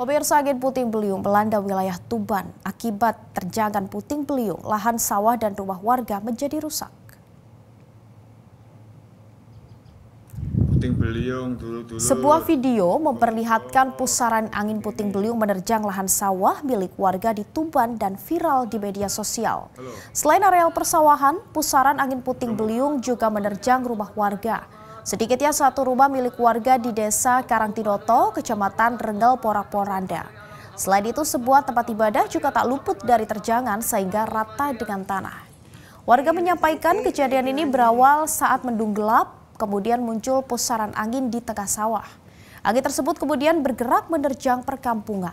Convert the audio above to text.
Pemirsa angin puting beliung melanda wilayah Tuban. Akibat terjangan puting beliung, lahan sawah dan rumah warga menjadi rusak. Puting beliung Sebuah video memperlihatkan pusaran angin puting beliung menerjang lahan sawah milik warga di Tuban dan viral di media sosial. Selain areal persawahan, pusaran angin puting beliung juga menerjang rumah warga. Sedikitnya satu rumah milik warga di desa Karangtinoto, kecamatan Renggal Porak-Poranda. Selain itu, sebuah tempat ibadah juga tak luput dari terjangan sehingga rata dengan tanah. Warga menyampaikan kejadian ini berawal saat mendung gelap, kemudian muncul pusaran angin di tengah sawah. Angin tersebut kemudian bergerak menerjang perkampungan.